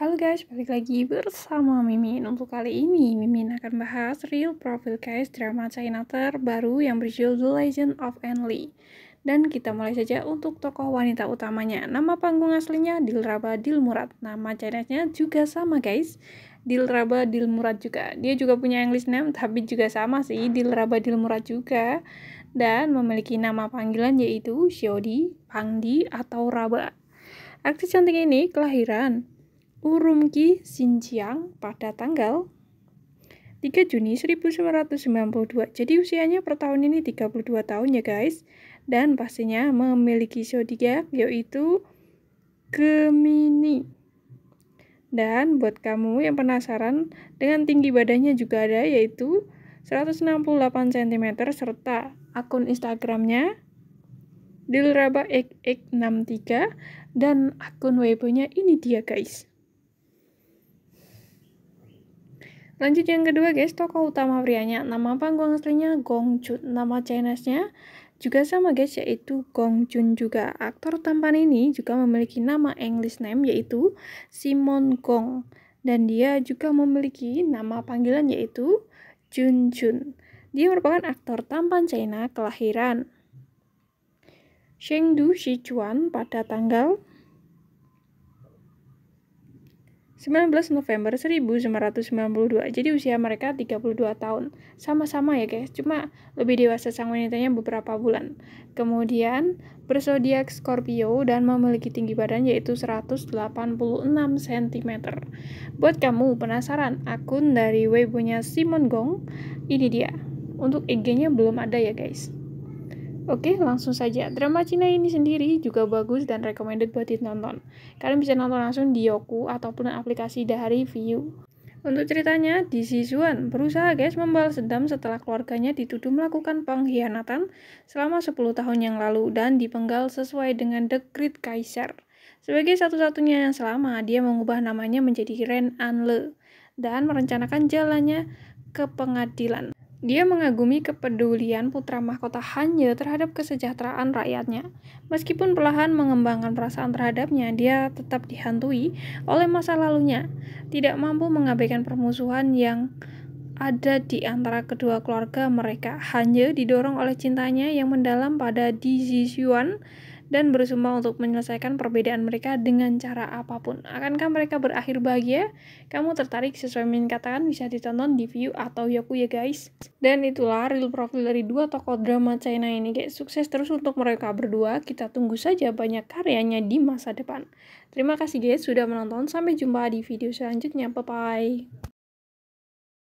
Halo guys, balik lagi bersama Mimin. Untuk kali ini, Mimin akan bahas real profile guys drama China terbaru yang berjudul The Legend of Enli. Dan kita mulai saja untuk tokoh wanita utamanya. Nama panggung aslinya Dilraba Dilmurad. Nama Chinese-nya juga sama guys. Dilraba Dilmurad juga. Dia juga punya English name tapi juga sama sih, Dilraba Dilmurad juga. Dan memiliki nama panggilan yaitu Xiodi, Pangdi, atau Raba. Aktris cantik ini kelahiran Urumqi, Xinjiang pada tanggal 3 Juni 1992. Jadi usianya per tahun ini 32 tahun ya guys. Dan pastinya memiliki zodiak yaitu Gemini. Dan buat kamu yang penasaran dengan tinggi badannya juga ada yaitu 168 cm serta akun Instagramnya dilraba 63 dan akun Weibo-nya ini dia guys. Lanjut yang kedua guys, tokoh utama prianya. Nama panggung aslinya Gong Jun. Nama Chinese-nya juga sama guys, yaitu Gong Jun juga. Aktor tampan ini juga memiliki nama English name yaitu Simon Gong. Dan dia juga memiliki nama panggilan yaitu Jun Jun. Dia merupakan aktor tampan China kelahiran Chengdu, Sichuan pada tanggal 19 November 1992. Jadi usia mereka 32 tahun. Sama-sama ya guys, cuma lebih dewasa sang wanitanya beberapa bulan. Kemudian bersodiak Scorpio dan memiliki tinggi badan yaitu 186 cm. Buat kamu penasaran akun dari nya Simon Gong, ini dia. Untuk IG-nya belum ada ya guys. Oke, langsung saja. Drama Cina ini sendiri juga bagus dan recommended buat ditonton. Kalian bisa nonton langsung di Yoku ataupun aplikasi dari View. Untuk ceritanya, Di Zizhuan berusaha guys membalas dendam setelah keluarganya dituduh melakukan pengkhianatan selama 10 tahun yang lalu dan dipenggal sesuai dengan dekrit kaisar. Sebagai satu-satunya yang selama, dia mengubah namanya menjadi Ren Anle dan merencanakan jalannya ke pengadilan. Dia mengagumi kepedulian putra mahkota Hanja terhadap kesejahteraan rakyatnya. Meskipun perlahan mengembangkan perasaan terhadapnya, dia tetap dihantui oleh masa lalunya, tidak mampu mengabaikan permusuhan yang ada di antara kedua keluarga mereka. Hanja didorong oleh cintanya yang mendalam pada Di Ziyuan, dan bersumpah untuk menyelesaikan perbedaan mereka dengan cara apapun. Akankah mereka berakhir bahagia? Kamu tertarik sesuai yang katakan bisa ditonton di View atau Yoku ya guys. Dan itulah real profil dari dua tokoh drama China ini guys. Sukses terus untuk mereka berdua. Kita tunggu saja banyak karyanya di masa depan. Terima kasih guys sudah menonton. Sampai jumpa di video selanjutnya. Bye bye.